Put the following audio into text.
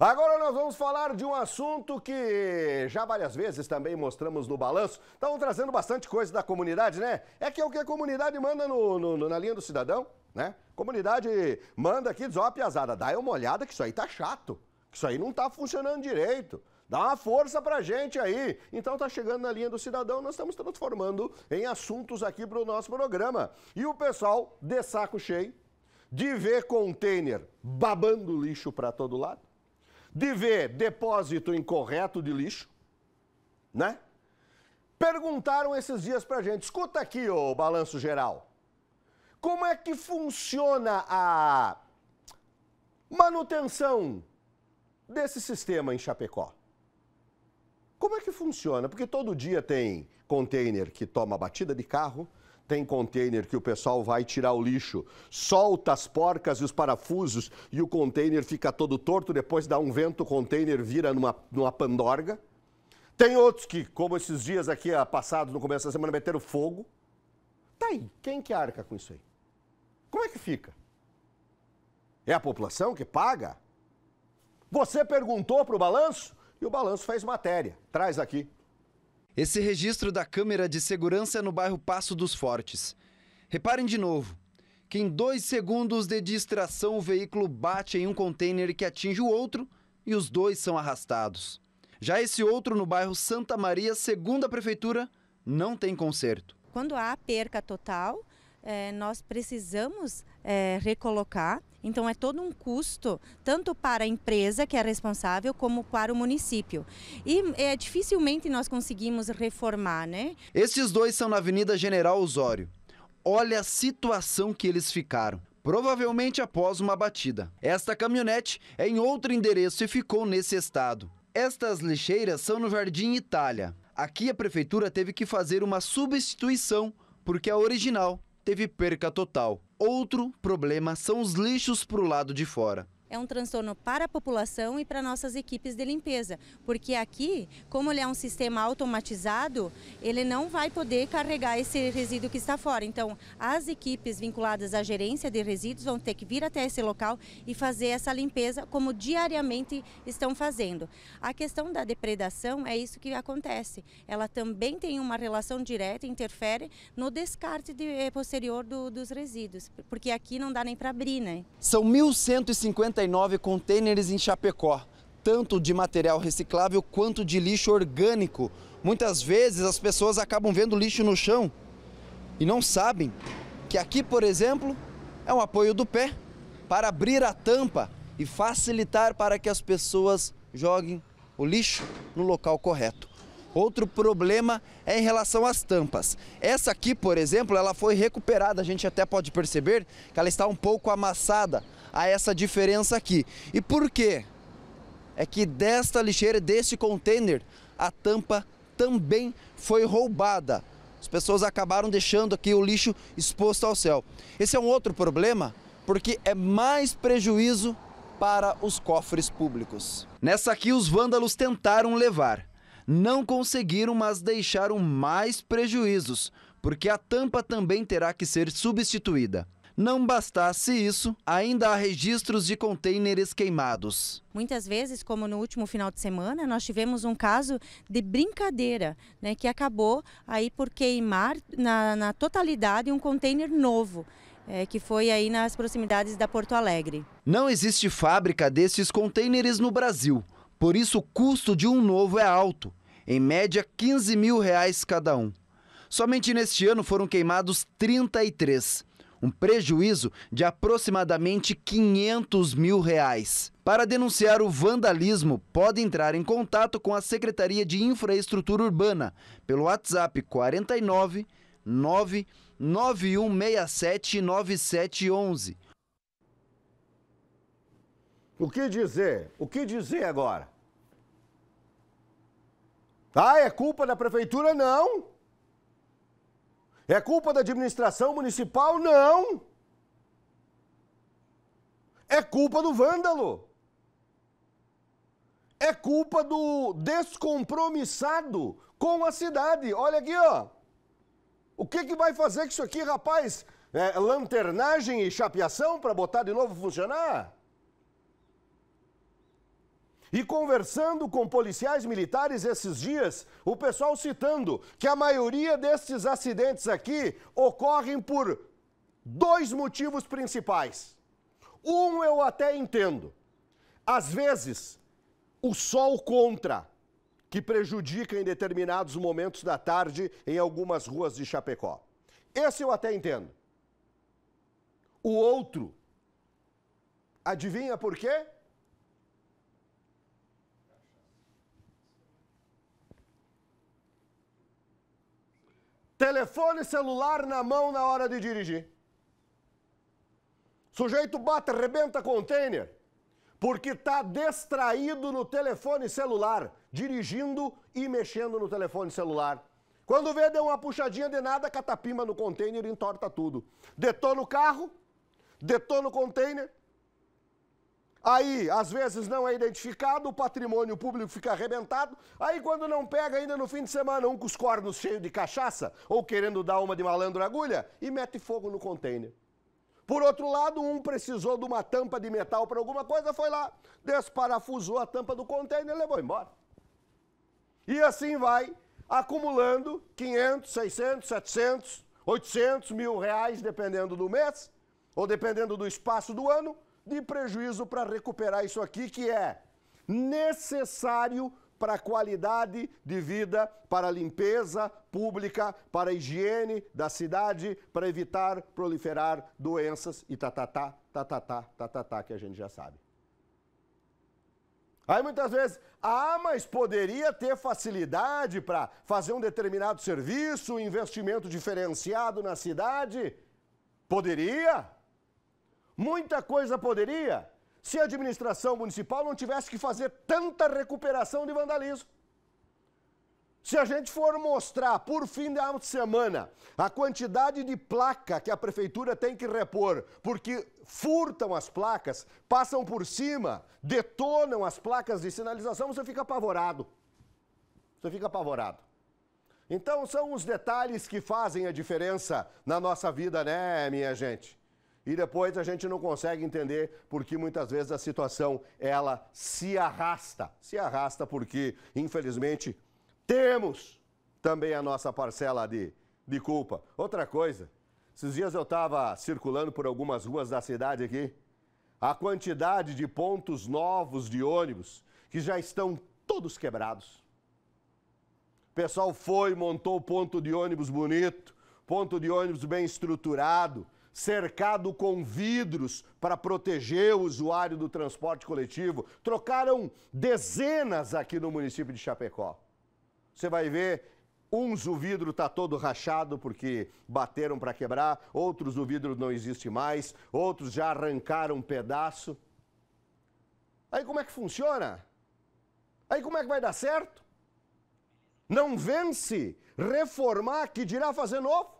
Agora nós vamos falar de um assunto que já várias vezes também mostramos no balanço. Estão trazendo bastante coisa da comunidade, né? É que é o que a comunidade manda no, no na linha do cidadão, né? Comunidade manda aqui, diz, ó, piazada, dá uma olhada que isso aí tá chato, que isso aí não tá funcionando direito. Dá uma força pra gente aí. Então tá chegando na linha do cidadão, nós estamos transformando em assuntos aqui pro nosso programa. E o pessoal de saco cheio de ver container babando lixo para todo lado de ver depósito incorreto de lixo, né? Perguntaram esses dias pra gente, escuta aqui o balanço geral. Como é que funciona a manutenção desse sistema em Chapecó? Como é que funciona? Porque todo dia tem container que toma batida de carro, tem container que o pessoal vai tirar o lixo, solta as porcas e os parafusos e o container fica todo torto, depois dá um vento, o container vira numa, numa pandorga. Tem outros que, como esses dias aqui ah, passados, no começo da semana, meteram fogo. Tá aí, quem que arca com isso aí? Como é que fica? É a população que paga? Você perguntou para o balanço e o balanço fez matéria. Traz aqui. Esse registro da câmera de segurança no bairro Passo dos Fortes. Reparem de novo que em dois segundos de distração o veículo bate em um container que atinge o outro e os dois são arrastados. Já esse outro no bairro Santa Maria, segundo a prefeitura, não tem conserto. Quando há perca total, é, nós precisamos é, recolocar então é todo um custo, tanto para a empresa que é responsável, como para o município. E é, dificilmente nós conseguimos reformar, né? Esses dois são na Avenida General Osório. Olha a situação que eles ficaram provavelmente após uma batida. Esta caminhonete é em outro endereço e ficou nesse estado. Estas lixeiras são no Jardim Itália. Aqui a prefeitura teve que fazer uma substituição porque a original teve perca total. Outro problema são os lixos para o lado de fora é um transtorno para a população e para nossas equipes de limpeza, porque aqui, como ele é um sistema automatizado, ele não vai poder carregar esse resíduo que está fora. Então, as equipes vinculadas à gerência de resíduos vão ter que vir até esse local e fazer essa limpeza, como diariamente estão fazendo. A questão da depredação é isso que acontece. Ela também tem uma relação direta, interfere no descarte de, eh, posterior do, dos resíduos, porque aqui não dá nem para abrir, né? São 1.150 49 contêineres em Chapecó, tanto de material reciclável quanto de lixo orgânico. Muitas vezes as pessoas acabam vendo lixo no chão e não sabem que aqui, por exemplo, é um apoio do pé para abrir a tampa e facilitar para que as pessoas joguem o lixo no local correto. Outro problema é em relação às tampas. Essa aqui, por exemplo, ela foi recuperada, a gente até pode perceber que ela está um pouco amassada a essa diferença aqui. E por quê? É que desta lixeira, deste container, a tampa também foi roubada. As pessoas acabaram deixando aqui o lixo exposto ao céu. Esse é um outro problema, porque é mais prejuízo para os cofres públicos. Nessa aqui, os vândalos tentaram levar não conseguiram, mas deixaram mais prejuízos, porque a tampa também terá que ser substituída. Não bastasse isso, ainda há registros de contêineres queimados. Muitas vezes, como no último final de semana, nós tivemos um caso de brincadeira, né, que acabou aí por queimar na, na totalidade um contêiner novo. É, que foi aí nas proximidades da Porto Alegre. Não existe fábrica desses contêineres no Brasil. Por isso, o custo de um novo é alto, em média 15 mil reais cada um. Somente neste ano foram queimados 33 um prejuízo de aproximadamente 500 mil reais. Para denunciar o vandalismo, pode entrar em contato com a Secretaria de Infraestrutura Urbana pelo WhatsApp 49 99167 9711. O que dizer? O que dizer agora? Ah, é culpa da prefeitura? Não. É culpa da administração municipal? Não. É culpa do vândalo. É culpa do descompromissado com a cidade. Olha aqui, ó. O que, que vai fazer com isso aqui, rapaz? É, lanternagem e chapeação para botar de novo funcionar? E conversando com policiais militares esses dias, o pessoal citando que a maioria destes acidentes aqui ocorrem por dois motivos principais. Um eu até entendo. Às vezes, o sol contra, que prejudica em determinados momentos da tarde em algumas ruas de Chapecó. Esse eu até entendo. O outro, adivinha por quê? Telefone celular na mão na hora de dirigir. Sujeito bate, rebenta container, porque está distraído no telefone celular, dirigindo e mexendo no telefone celular. Quando vê, deu uma puxadinha de nada, catapima no container e entorta tudo. Detona o carro, detona o container, Aí, às vezes, não é identificado, o patrimônio público fica arrebentado. Aí, quando não pega, ainda no fim de semana, um com os cornos cheio de cachaça ou querendo dar uma de malandro agulha e mete fogo no container. Por outro lado, um precisou de uma tampa de metal para alguma coisa, foi lá, desparafusou a tampa do container e levou embora. E assim vai, acumulando 500, 600, 700, 800 mil reais, dependendo do mês, ou dependendo do espaço do ano, de prejuízo para recuperar isso aqui que é necessário para a qualidade de vida, para a limpeza pública, para a higiene da cidade, para evitar proliferar doenças e tá tá tá, tá tá tá, tá que a gente já sabe. Aí muitas vezes, ah, mas poderia ter facilidade para fazer um determinado serviço, investimento diferenciado na cidade? Poderia, Muita coisa poderia se a administração municipal não tivesse que fazer tanta recuperação de vandalismo. Se a gente for mostrar por fim da semana a quantidade de placa que a prefeitura tem que repor, porque furtam as placas, passam por cima, detonam as placas de sinalização, você fica apavorado. Você fica apavorado. Então são os detalhes que fazem a diferença na nossa vida, né, minha gente? E depois a gente não consegue entender porque muitas vezes a situação ela se arrasta. Se arrasta porque, infelizmente, temos também a nossa parcela de, de culpa. Outra coisa, esses dias eu estava circulando por algumas ruas da cidade aqui, a quantidade de pontos novos de ônibus que já estão todos quebrados. O pessoal foi, montou ponto de ônibus bonito, ponto de ônibus bem estruturado, cercado com vidros para proteger o usuário do transporte coletivo. Trocaram dezenas aqui no município de Chapecó. Você vai ver Uns o vidro está todo rachado porque bateram para quebrar, outros o vidro não existe mais, outros já arrancaram um pedaço. Aí como é que funciona? Aí como é que vai dar certo? Não vence reformar que dirá fazer novo?